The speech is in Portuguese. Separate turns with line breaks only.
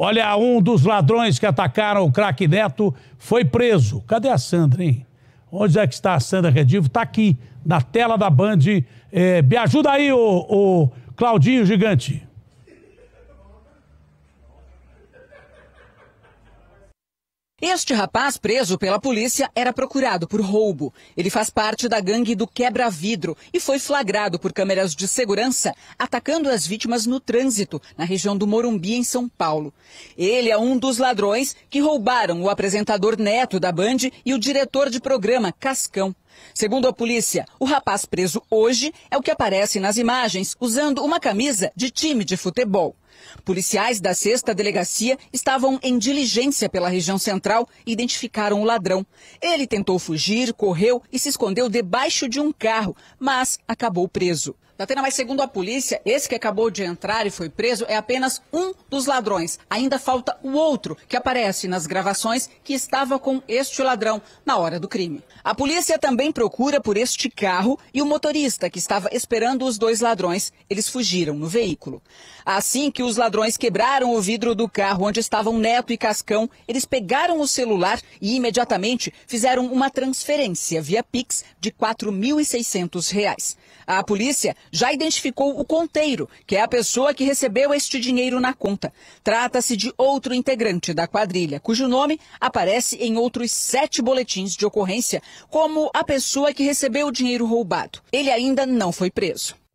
Olha, um dos ladrões que atacaram o craque Neto foi preso. Cadê a Sandra, hein? Onde é que está a Sandra Redivo? Está aqui, na tela da Band. É, me ajuda aí, o, o Claudinho Gigante.
Este rapaz, preso pela polícia, era procurado por roubo. Ele faz parte da gangue do quebra-vidro e foi flagrado por câmeras de segurança atacando as vítimas no trânsito, na região do Morumbi, em São Paulo. Ele é um dos ladrões que roubaram o apresentador Neto da Band e o diretor de programa, Cascão. Segundo a polícia, o rapaz preso hoje é o que aparece nas imagens usando uma camisa de time de futebol. Policiais da sexta delegacia estavam em diligência pela região central e identificaram o ladrão. Ele tentou fugir, correu e se escondeu debaixo de um carro, mas acabou preso. Datena, mas segundo a polícia, esse que acabou de entrar e foi preso é apenas um dos ladrões. Ainda falta o outro, que aparece nas gravações que estava com este ladrão na hora do crime. A polícia também procura por este carro e o motorista que estava esperando os dois ladrões. Eles fugiram no veículo. Assim que os ladrões quebraram o vidro do carro onde estavam Neto e Cascão, eles pegaram o celular e imediatamente fizeram uma transferência via Pix de R$ 4.600. A polícia já identificou o conteiro, que é a pessoa que recebeu este dinheiro na conta. Trata-se de outro integrante da quadrilha, cujo nome aparece em outros sete boletins de ocorrência, como a pessoa que recebeu o dinheiro roubado. Ele ainda não foi preso.